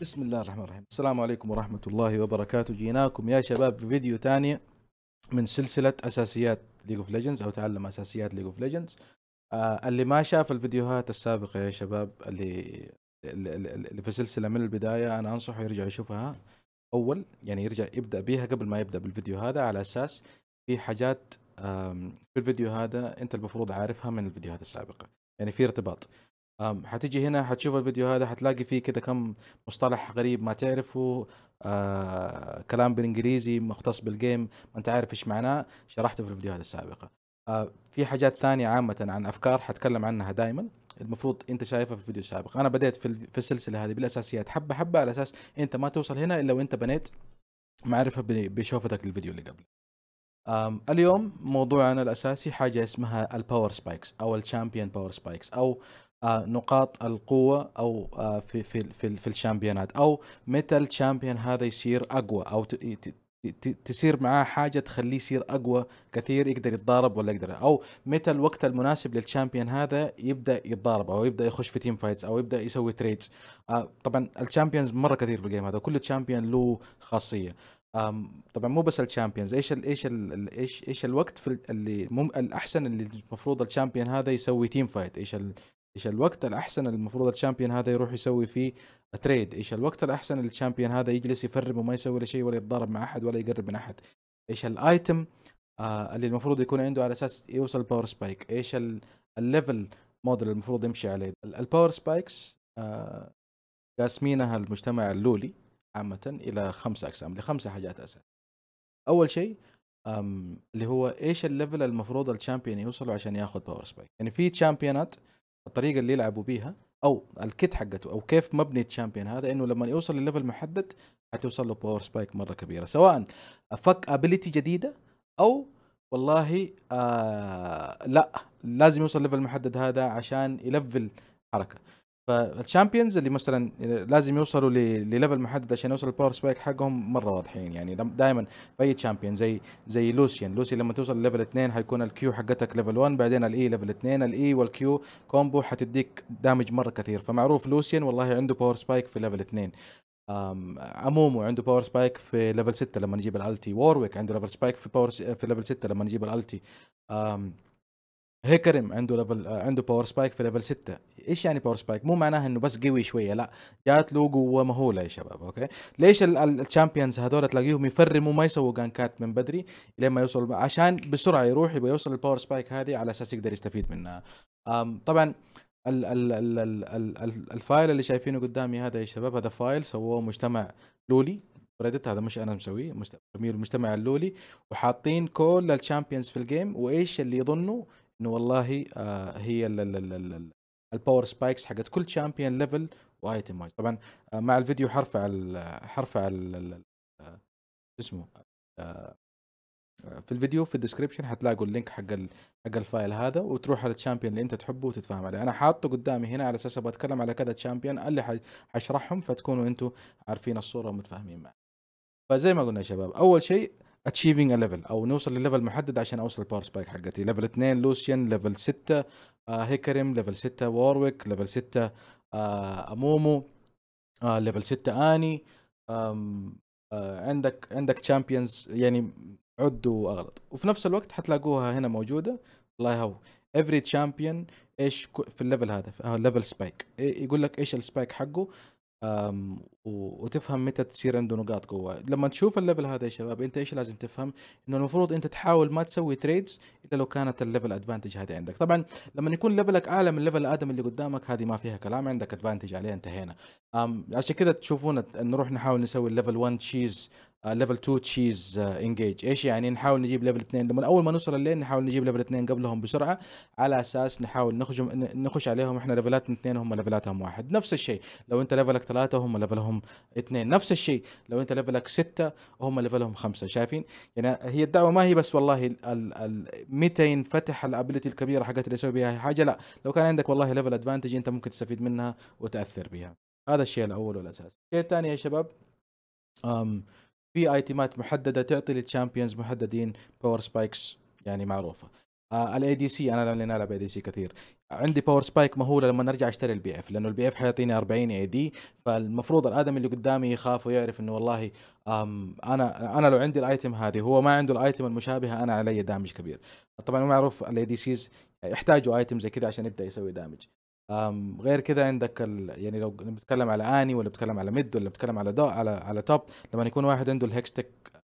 بسم الله الرحمن الرحيم السلام عليكم ورحمة الله وبركاته جيناكم يا شباب في فيديو تاني من سلسلة أساسيات ليج اوف ليجندز أو تعلم أساسيات ليج اوف ليجندز اللي ما شاف الفيديوهات السابقة يا شباب اللي اللي في السلسلة من البداية أنا أنصحه يرجع يشوفها أول يعني يرجع يبدأ بها قبل ما يبدأ بالفيديو هذا على أساس في حاجات في الفيديو هذا أنت المفروض عارفها من الفيديوهات السابقة يعني في ارتباط حتيجي هتيجي هنا هتشوف الفيديو هذا هتلاقي فيه كده كم مصطلح غريب ما تعرفه آه كلام بالانجليزي مختص بالجيم ما انت عارف ايش معناه شرحته في الفيديوهات السابقه آه في حاجات ثانيه عامه عن افكار حتكلم عنها دائما المفروض انت شايفها في الفيديو السابق انا بديت في, في السلسله هذه بالاساسيات حبه حبه على اساس انت ما توصل هنا الا وانت بنيت معرفه بشوفتك للفيديو اللي قبل اليوم موضوعنا الاساسي حاجه اسمها الباور سبايكس او الشامبيون باور سبايكس او آه، نقاط القوه او آه، في في في, في الشامبيونات او متى الشامبيون هذا يصير اقوى او تصير معاه حاجه تخليه يصير اقوى كثير يقدر يتضارب ولا يقدر او متى الوقت المناسب للشامبيون هذا يبدا يتضارب او يبدا يخش في تيم فايتس او يبدا يسوي تريدز آه، طبعا الشامبيونز مره كثير في الجيم هذا كل شامبيون له خاصيه طبعا مو بس الشامبيونز ايش الـ ايش الـ ايش ايش الوقت في اللي مم الاحسن اللي المفروض الشامبيون هذا يسوي تيم فايت ايش ال ايش الوقت الاحسن المفروض الشامبيون هذا يروح يسوي فيه تريد ايش الوقت الاحسن الشامبيون هذا يجلس يفرم وما يسوي ولا شيء ولا يتضارب مع احد ولا يقرب من احد ايش الايتم آه اللي المفروض يكون عنده على اساس يوصل باور سبايك ايش الليفل موديل المفروض يمشي عليه الباور سبايكس آه قاسمينها المجتمع اللولي عامة إلى خمسة أقسام لخمسة حاجات أساس أول شيء اللي هو إيش الليفل المفروض الشامبيون يوصله عشان ياخذ باور سبايك يعني في شامبيونات الطريقه اللي يلعبوا بيها او الكيت حقته او كيف مبني الشامبيون هذا انه لما يوصل لليفل محدد حتوصل له باور سبايك مره كبيره سواء فك ابيليتي جديده او والله آه لا لازم يوصل ليفل محدد هذا عشان يلفل حركه فالشامبيونز اللي مثلا لازم يوصلوا لليفل محدد عشان يوصلوا الباور سبايك حقهم مره واضحين يعني دائما في اي شامبيون زي زي لوسيان لوسيان لما توصل ليفل 2 حيكون الكيو حقتك ليفل 1 بعدين الاي ليفل 2 الاي والكيو كومبو حتديك دامج مره كثير فمعروف لوسيان والله عنده باور سبايك في ليفل 2 امومو عنده باور سبايك في ليفل 6 لما نجيب الالتي وورويك عنده ليفل سبايك في باور في ليفل 6 لما نجيب الالتي هيكرم عنده ليفل آه، عنده باور سبايك في ليفل 6 ايش يعني باور سبايك مو معناها انه بس قوي شويه لا جات له قوه مهوله يا شباب اوكي ليش الشامبيونز هذول تلاقيهم يفرموا ما يسووا جانكات من بدري لين ما يوصل عشان بسرعه يروح يبغى يوصل الباور سبايك هذه على اساس يقدر يستفيد منها طبعا ال ال ال ال ال الفايل اللي شايفينه قدامي هذا يا شباب هذا فايل سووه مجتمع لولي ريدت هذا مش انا مسويه مجتمع اللولي وحاطين كل الشامبيونز في الجيم وايش اللي يظنوا انه والله آه، هي الباور سبايكس حقت كل شامبيون ليفل وايتم طبعا آه، مع الفيديو حرفع ال حرفع اسمه آه، في الفيديو في الديسكربشن حتلاقوا اللينك حق حق الفايل هذا وتروح على الشامبيون اللي انت تحبه وتتفاهم عليه انا حاطه قدامي هنا على اساس ابغى اتكلم على كذا شامبيون اللي حشرحهم فتكونوا انتم عارفين الصوره ومتفاهمين معي فزي ما قلنا يا شباب اول شيء اتشيفنج ليفل او نوصل لليفل محدد عشان اوصل الباور سبايك حقتي ليفل 2 لوسيان ليفل 6 هيكريم هيكرم ليفل 6 وارويك ليفل 6 امومو ليفل 6 اني آم آه عندك عندك تشامبيونز يعني عد واغلط وفي نفس الوقت حتلاقوها هنا موجوده الله يهو افري تشامبيون ايش في الليفل هذا الليفل آه، سبايك يقول لك ايش السبايك حقه أم و- وتفهم متى تصير عنده نقاط قوة لما تشوف الليفل هذا يا شباب انت ايش لازم تفهم انه المفروض انت تحاول ما تسوي تريدز الا لو كانت الليفل ادفانتج هذه عندك طبعا لما يكون ليفلك اعلى من ليفل الادم اللي قدامك هذه ما فيها كلام عندك ادفانتج عليه انتهينا أم عشان كذا تشوفون نروح نحاول نسوي الليفل 1 تشيز ليفل 2 تشيز انجيج ايش يعني نحاول نجيب ليفل 2 لما اول ما نوصل الليل نحاول نجيب ليفل 2 قبلهم بسرعه على اساس نحاول نخجم نخش عليهم احنا ليفلات 2 هم ليفلاتهم واحد نفس الشيء لو انت ليفلك 3 هم ليفلهم 2 نفس الشيء لو انت ليفلك 6 هم ليفلهم 5 شايفين يعني هي الدعوه ما هي بس والله ال ال متى ينفتح الابيلتي الكبيره حقت اللي يسوي بها حاجه لا لو كان عندك والله ليفل ادفانتج انت ممكن تستفيد منها وتاثر بها هذا الشيء الاول والاساس الشيء الثاني يا شباب أم في ايتمات محدده تعطي للشامبيونز محددين باور سبايكس يعني معروفه الاي دي سي انا لاني العب اي دي سي كثير عندي باور سبايك مهوله لما ارجع اشتري البي اف لانه البي اف حيعطيني 40 اي دي فالمفروض الادمي اللي قدامي يخاف ويعرف انه والله انا انا لو عندي الايتم هذه هو ما عنده الايتم المشابهه انا علي دامج كبير طبعا معروف الاي دي سيز يحتاجوا ايتم زي كذا عشان يبدا يسوي دامج أم غير كده عندك ال... يعني لو بتتكلم على اني ولا بتتكلم على ميد ولا بتتكلم على دا على على توب لما يكون واحد عنده الهكستك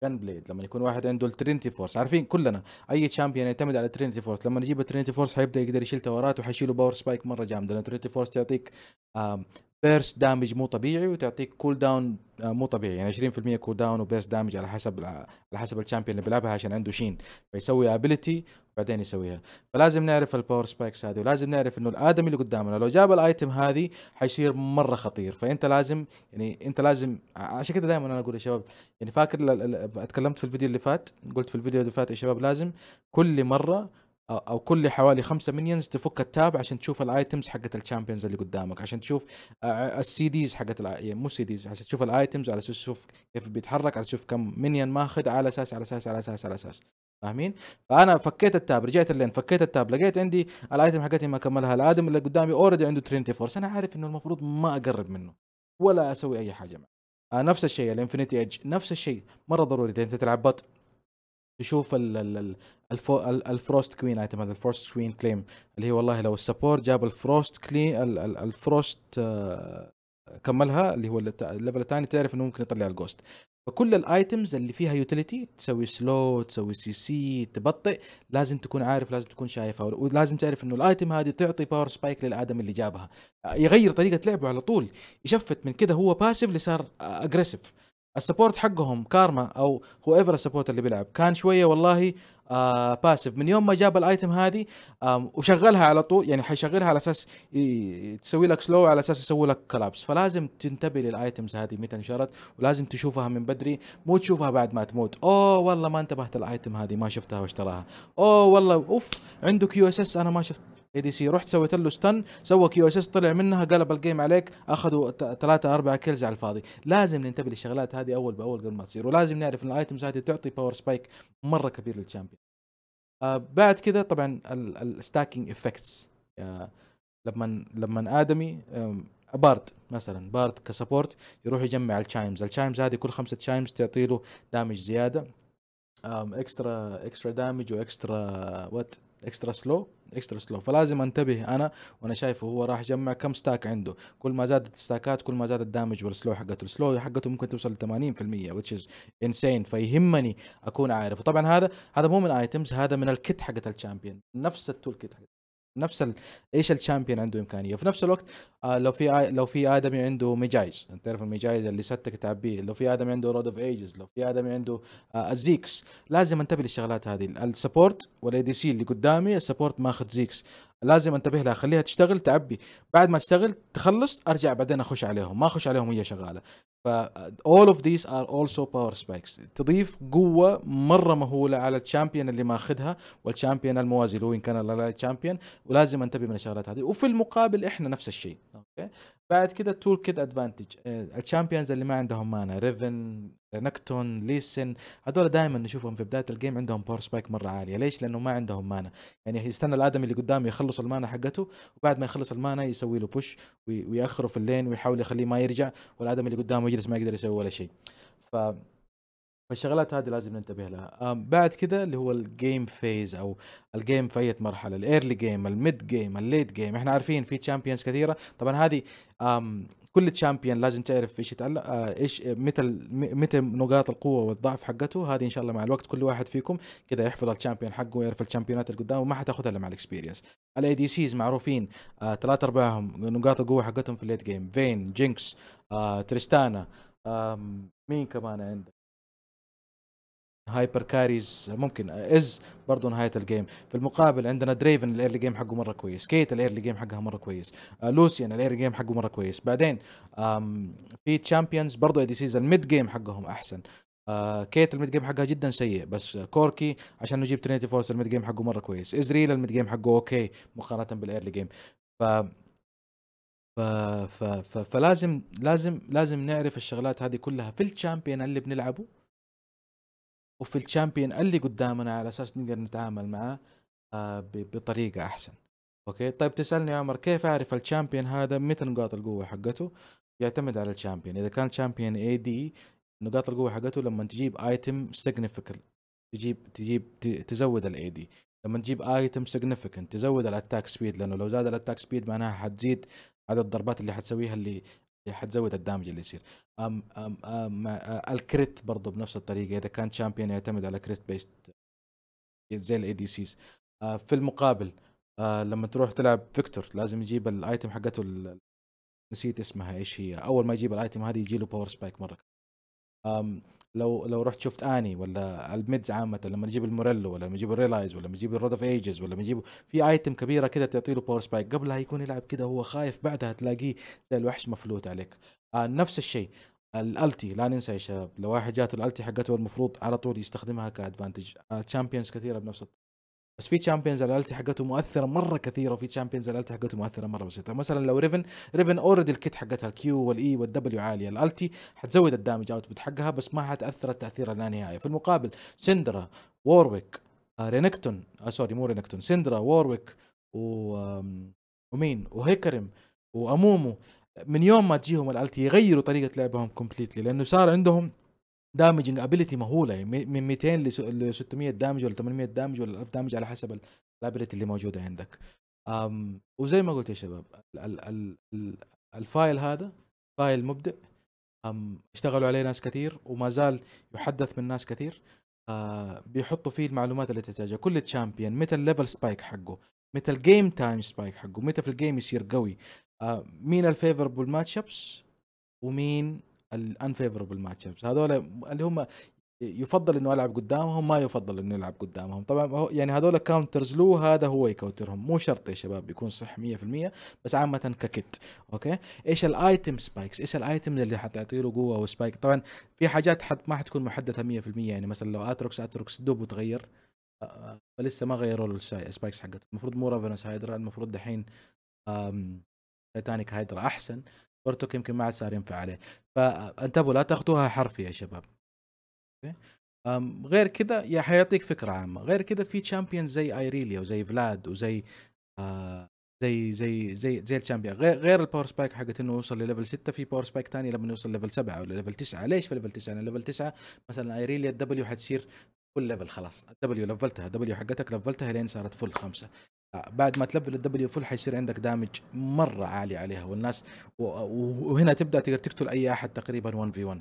جن بليد لما يكون واحد عنده الترينتي فورس عارفين كلنا اي تشامبيون يعتمد على ترينتي فورس لما نجيب الترينتي فورس حيبدا يقدر يشيل تورات وحيشيله باور سبايك مره جامده لان الترينتي فورس تعطيك بيرس دامج مو طبيعي وتعطيك كول داون آه، مو طبيعي يعني 20% كول داون وبيرس دامج على حسب على حسب الشامبيون اللي بيلعبها عشان عنده شين فيسوي ابيلتي بعدين يسويها فلازم نعرف الباور سبايكس هذه ولازم نعرف انه الادمي اللي قدامنا لو جاب الايتم هذه حيصير مره خطير فانت لازم يعني انت لازم عشان كذا دائما انا اقول يا شباب يعني فاكر اتكلمت في الفيديو اللي فات قلت في الفيديو اللي فات يا شباب لازم كل مره او كل حوالي خمسة مينيونز تفك التاب عشان تشوف الايتمز حقت الشامبيونز اللي قدامك عشان تشوف السي ديز حقت يعني مو سي ديز عشان تشوف الايتمز على اساس تشوف كيف بيتحرك على اساس تشوف كم مينيون ماخذ على اساس على اساس على اساس على اساس فاهمين؟ فانا فكيت التاب رجعت اللين فكيت التاب لقيت عندي الايتم حقتي ما كملها الادم اللي قدامي اوريدي عنده ترينتي فورس انا عارف انه المفروض ما اقرب منه ولا اسوي اي حاجه معه آه نفس الشيء الانفينيتي ايدج نفس الشيء مره ضروري اذا انت تلعب بط تشوف ال ال الفروست كوين ايتم هذا الفروست كوين كليم اللي هي والله لو السبورت جاب الفروست كلي الفروست كملها اللي هو الليفل الثاني تعرف انه ممكن يطلع الجوست فكل الايتمز اللي فيها يوتيليتي تسوي سلو تسوي سي سي تبطئ لازم تكون عارف لازم تكون شايفها ولازم تعرف انه الايتم هذه تعطي باور سبايك للادم اللي جابها يغير طريقه لعبه على طول يشفت من كذا هو باسيف لصار اجريسيف السبورت حقهم كارما او هو ايفر السبورت اللي بيلعب كان شويه والله آه باسف من يوم ما جاب الايتم هذه آه وشغلها على طول يعني حيشغلها على اساس تسوي لك سلو على اساس يسوي لك كلابس فلازم تنتبه للايتمز هذه متى انشرت ولازم تشوفها من بدري مو تشوفها بعد ما تموت اوه والله ما انتبهت الايتم هذه ما شفتها واشتراها اوه والله اوف عنده كيو اس اس انا ما شفت اي دي سي رحت سويت له ستن سوى كيو اس اس طلع منها قلب الجيم عليك اخذوا ثلاثة أربعة كيلز على الفاضي لازم ننتبه للشغلات هذه اول باول قبل ما تصير ولازم نعرف ان الايتمز هذه تعطي باور سبايك مره كبير للشامبيون آه بعد كذا طبعا الستاكينج افكتس لما لما ادمي بارد مثلا بارد كسبورت يروح يجمع الشايمز الشايمز هذه كل خمسة شايمز تعطي له دامج زياده اكسترا اكسترا دامج واكسترا وات اكسترا سلو اكسترا سلو فلازم انتبه انا وانا شايفه هو راح يجمع كم ستاك عنده كل ما زادت الستاكات كل ما زاد الدامج والسلو حقته السلو حقته ممكن توصل ل 80% which is insane فيهمني اكون عارف وطبعا هذا هذا مو من ايتمز هذا من الكت حقت الشامبيون نفس التول كت حقت نفس ايش الشامبيون عنده امكانيه في نفس الوقت آه، لو في لو في ادمي عنده ميجايز انت تعرف الميجايز اللي ستك تعبيه لو في ادمي عنده رود اوف ايجز لو في ادمي عنده آه الزيكس لازم انتبه للشغلات هذه السبورت والاي دي سي اللي قدامي السبورت ماخذ زيكس لازم انتبه لها خليها تشتغل تعبي بعد ما تشتغل تخلص ارجع بعدين اخش عليهم ما اخش عليهم وهي شغاله ف all of these are also power spikes تضيف قوه مره مهوله على الشامبيون اللي ماخذها والشامبيون الموازي لو ان كان لا تشامبيون ولازم انتبه من الشغلات هذه وفي المقابل احنا نفس الشيء اوكي بعد كده التول كيت ادفانتج الشامبيونز اللي ما عندهم مانا ريفن نكتون ليسن هذول دائما نشوفهم في بدايه الجيم عندهم باور سبايك مره عاليه ليش لانه ما عندهم مانا يعني يستنى الادمي اللي قدامه يخلص المانا حقته وبعد ما يخلص المانا يسوي له بوش وياخره في اللين ويحاول يخليه ما يرجع والادمي اللي قدامه يجلس ما يقدر يسوي ولا شيء ف فالشغلات هذه لازم ننتبه لها بعد كده اللي هو الجيم فيز او الجيم في اي مرحله الايرلي جيم الميد جيم الليت جيم احنا عارفين في تشامبيونز كثيره طبعا هذه كل تشامبيون لازم تعرف ايش يتعلق آه، ايش متى متى نقاط القوه والضعف حقته هذه ان شاء الله مع الوقت كل واحد فيكم كذا يحفظ الشامبيون حقه ويعرف الشامبيونات اللي قدامه ما حتاخذها الا مع الاكسبيرينس الاي دي سيز معروفين آه ثلاث ارباعهم نقاط القوه حقتهم في الليت جيم فين جينكس آه تريستانا آه مين كمان عندك هايبر كاريز ممكن از برضه نهايه الجيم في المقابل عندنا دريفن الايرلي جيم حقه مره كويس كيت الايرلي جيم حقها مره كويس لوسيان الايرلي جيم حقه مره كويس بعدين في تشامبيونز برضه اي سيز الميد جيم حقهم احسن كيت الميد جيم حقها جدا سيء بس كوركي عشان نجيب ترينيتي فورس الميد جيم حقه مره كويس ازريل الميد جيم حقه اوكي مقارنه بالايرلي جيم ف ف... ف... ف... فلازم لازم لازم نعرف الشغلات هذه كلها في الشامبيون اللي بنلعبه وفي الشامبيون اللي قدامنا على اساس نقدر نتعامل معاه بطريقه احسن اوكي طيب تسالني يا عمر كيف اعرف الشامبيون هذا متى نقاط القوه حقته يعتمد على الشامبيون اذا كان الشامبيون اي دي نقاط القوه حقته لما تجيب ايتم سيجنيفيكال تجيب تجيب تزود الاي دي لما تجيب ايتم سيجنيفيكانت تزود الاتاك سبيد لانه لو زاد الاتاك سبيد معناها حتزيد عدد الضربات اللي حتسويها اللي حتزود الدامج اللي يصير أم أم أم الكريت برضه بنفس الطريقه اذا كان شامبيون يعتمد على كريت بيست زي الاي دي سيز في المقابل آه، لما تروح تلعب فيكتور لازم يجيب الايتم حقته ال... نسيت اسمها ايش هي اول ما يجيب الايتم هذه يجي له باور سبايك مره لو لو رحت شفت اني ولا الميدز عامه لما نجيب الموريلو ولا لما نجيب الريلايز ولا لما نجيب الرود اوف ايجز ولا لما نجيب في ايتم كبيره كده تعطي له باور سبايك قبلها يكون يلعب كده هو خايف بعدها تلاقيه زي الوحش مفلوت عليك آه نفس الشيء الالتي لا ننسى يا شباب لو واحد جاته الالتي حقته المفروض على طول يستخدمها كادفانتج آه، تشامبيونز كثيره بنفس بس في تشامبيونز الالتي حقته مؤثره مره كثيره وفي تشامبيونز الالتي حقته مؤثره مره بسيطه مثلا لو ريفن ريفن اوريدي الكيت حقتها الكيو والاي e والدبليو عاليه الالتي حتزود الدامج اوتبوت حقها بس ما حتاثر التاثير اللانهائي في المقابل سندرا وورويك رينكتون آه سوري آه، مو رينكتون سندرا وورويك و ومين وهيكرم وامومو من يوم ما تجيهم الالتي يغيروا طريقه لعبهم كومبليتلي لانه صار عندهم دامجنج ابيلتي مهوله من 200 ل 600 دامج ولا 800 دامج ولا 1000 دامج على حسب الابيلتي اللي موجوده عندك أم وزي ما قلت يا شباب ال ال ال الفايل هذا فايل مبدع أم اشتغلوا عليه ناس كثير وما زال يحدث من ناس كثير أه بيحطوا فيه المعلومات اللي تحتاجها كل تشامبيون متى الليفل سبايك حقه متى الجيم تايم سبايك حقه متى في الجيم يصير قوي أه مين الفيفربل ماتش ومين الانفيفربل ماتش ابس هذول اللي هم يفضل انه العب قدامهم ما يفضل انه يلعب قدامهم طبعا يعني هذول كاونترز له هذا هو يكوترهم مو شرط يا شباب يكون صح 100% بس عامه ككت اوكي ايش الايتم سبايكس ايش الايتم اللي حتعطي له قوه وسبايك طبعا في حاجات حت ما حتكون محدده 100% يعني مثلا لو اتروكس اتروكس دوب وتغير آه، آه، فلسه ما غيروا له السبايكس حقته المفروض مو رافنس هايدرا المفروض دحين تايتانيك هايدرا احسن بورتوك يمكن ما عاد صار ينفع عليه فانتبهوا لا تاخذوها حرفي يا شباب غير كذا يا حيعطيك فكره عامه غير كذا في تشامبيونز زي ايريليا وزي فلاد وزي آه زي زي زي زي الشامبيون غير غير الباور سبايك حقت انه يوصل لليفل 6 في باور سبايك ثاني لما يوصل ليفل 7 ولا ليفل 9 ليش في ليفل 9 لان ليفل 9 مثلا ايريليا الدبليو حتصير فل ليفل خلاص الدبليو لفلتها الدبليو حقتك لفلتها لين صارت فل خمسه آه، بعد ما تلفل الدبليو فول حيصير عندك دامج مره عالي عليها والناس وهنا تبدا تقدر تقتل اي احد تقريبا 1 في 1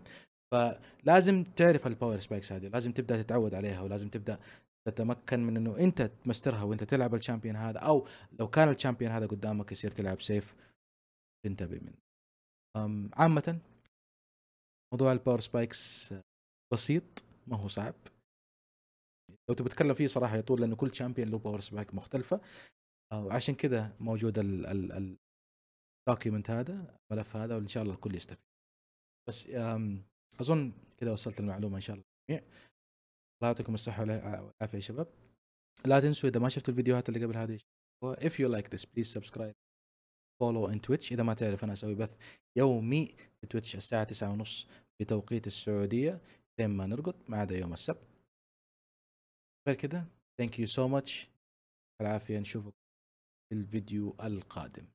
فلازم تعرف الباور سبايكس هذه لازم تبدا تتعود عليها ولازم تبدا تتمكن من انه انت تمسترها وانت تلعب الشامبيون هذا او لو كان الشامبيون هذا قدامك يصير تلعب سيف تنتبه منه عامة موضوع الباور سبايكس بسيط ما هو صعب لو تبي تتكلم فيه صراحه يطول لانه كل شامبيون له باور سبايك مختلفه آه، وعشان كذا موجود الدوكيومنت هذا الملف هذا وان شاء الله الكل يستفيد بس اظن كذا وصلت المعلومه ان شاء الله للجميع الله يعطيكم الصحه والعافيه يا شباب لا تنسوا اذا ما شفت الفيديوهات اللي قبل هذه if you like this please subscribe follow in twitch اذا ما تعرف انا اسوي بث يومي في تويتش الساعه 9:30 بتوقيت السعوديه لين ما نرقد ما عدا يوم السبت غير كده ثانك يو سو ماتش العافيه نشوفك في الفيديو القادم